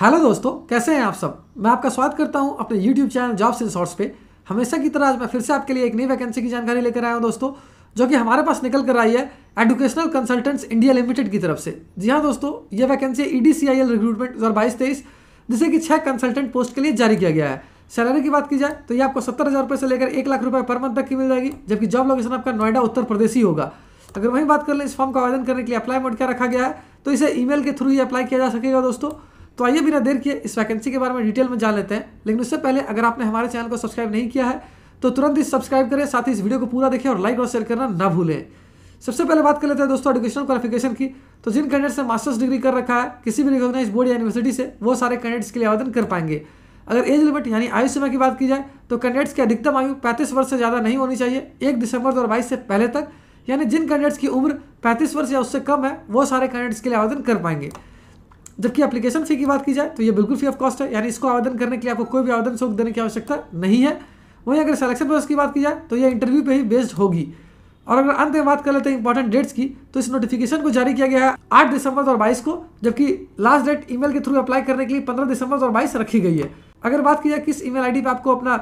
hello दोस्तों कैसे हैं आप सब मैं आपका स्वागत करता हूं अपने YouTube channel job cell shorts पे हमेशा की तरह आज मैं फिर से आपके लिए एक नई वैकेंसी की जानकारी लेकर आया हूं दोस्तों जो कि हमारे पास निकल कर आई है एडुकेशनल कंसल्टेंट्स इंडिया लिमिटेड की तरफ से जी हाँ दोस्तों ये वैकेंसी ई डी रिक्रूटमेंट दो हज़ार बाईस तेईस जिसे कि छः कंसल्टेंट पोस्ट के लिए जारी किया गया है सैलरी की बात की जाए तो ये आपको सत्तर हज़ार रुपये से लेकर एक लाख रुपये पर मंथ तक की मिल जाएगी जबकि जॉब लोकेशन आपका नोएडा उत्तर प्रदेश ही होगा अगर वहीं बात कर लें इस फॉर्म का आवेदन करने के लिए अप्लाई मोड क्या रखा गया है तो इसे ईमेल के थ्रू ही अप्लाई किया जा सकेगा दोस्तों तो आइए बिना देर किए इस वैकेंसी के बारे में डिटेल में जान लेते हैं लेकिन उससे पहले अगर आपने हमारे चैनल को सब्सक्राइब नहीं किया है तो तुरंत ही सब्सक्राइब करें साथ ही इस वीडियो को पूरा देखें और लाइक और शेयर करना ना भूलें सबसे पहले बात कर लेते हैं दोस्तों एडुकेशन क्वालिफिकेशन की तो जिन कैंडिडेट्स ने मास्टर्स डिग्री कर रखा है किसी भी रिकॉग्नाइज बोर्ड या यूनिवर्सिटी से वो सारे कैंडिडेट्स के लिए आवेदन कर पाएंगे अगर एज लिमिट यानी आयु सीमा की बात की जाए तो कैंडिडेट्स की अधिकतम आयु पैंतीस वर्ष से ज़्यादा नहीं होनी चाहिए एक दिसंबर दो से पहले तक यानी जिन कैंडिडेट्स की उम्र पैंतीस वर्ष या उससे कम है वो सारे कैंडिडेट्स के लिए आवेदन कर पाएंगे जबकि एप्लीकेशन फ़ी की बात की जाए तो ये बिल्कुल फ्री ऑफ कॉस्ट है यानी इसको आवेदन करने के लिए आपको कोई भी आवेदन शुल्क देने की आवश्यकता नहीं है वहीं अगर सिलेक्शन प्रोसेस की बात की जाए तो ये इंटरव्यू पर ही बेस्ड होगी और अगर अंत में बात कर लेते हैं इंपॉर्टेंट डेट्स की तो इस नोटिफिकेशन को जारी किया गया है आठ दिसंबर और बाईस को जबकि लास्ट डेट ईमेल के थ्रू अप्लाई करने के लिए पंद्रह दिसंबर और बाईस रखी गई है अगर बात की जाए किस ईमेल आईडी पे आपको अपना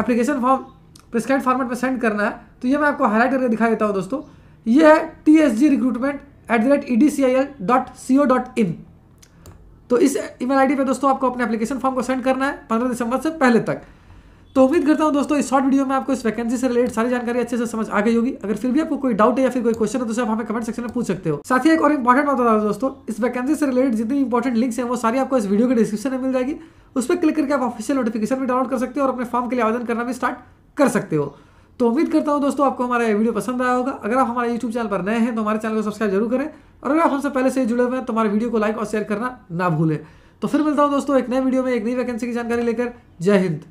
एप्लीकेशन फॉर्म प्रिस्क्राइब फॉर्मेट में सेंड करना है तो ये मैं आपको हाईलाइट करके दिखा देता हूँ दोस्तों ये है T S G recruitment at the rate E D C I L dot C O dot in तो इस ईमेल आईडी पे दोस्तों आपको अपने एप्लीकेशन फॉर्म को सेंड करना है पंद्रह दिसंबर से पहले तक तो उम्मीद करता हूँ दोस्तों इस शॉर्ट वीडियो में आपको इस वैकेंसी से रिलेटेड सारी जानकारी अच्छे से समझ आ गई होगी अगर फिर भी आपको कोई डाउट है या फिर कोई क्वेश्चन है तो आप हमें कमेंट सेक्शन में पूछ सकते हो साथ ही एक और इंपॉर्टेंट बात बता दोस्तों इस वैकेंसी से रिलेटेड जितनी इंपॉर्टेंट लिंक्स है वो सारी आपको इस वीडियो के डिस्क्रिप्शन में मिल जाएगी उस पर क्लिक करके आप ऑफिशियल नोटिफिकेशन भी डाउनलोड कर सकते हो और अपने फॉर्म के लिए आवेदन करना भी स्टार्ट कर सकते हो तो उम्मीद करता हूँ दोस्तों आपको हमारा ये वीडियो पसंद आया होगा अगर आप हमारे यूट्यूब चैनल पर नए हैं तो हमारे चैनल को सब्सक्राइब जरूर करें और अगर आप हमसे पहले से जुड़े हुए हैं तो हमारे वीडियो को लाइक और शेयर करना ना भूलें तो फिर मिलता हूँ दोस्तों एक नए वीडियो में एक नई वैकेंसी की जानकारी लेकर जय हिंद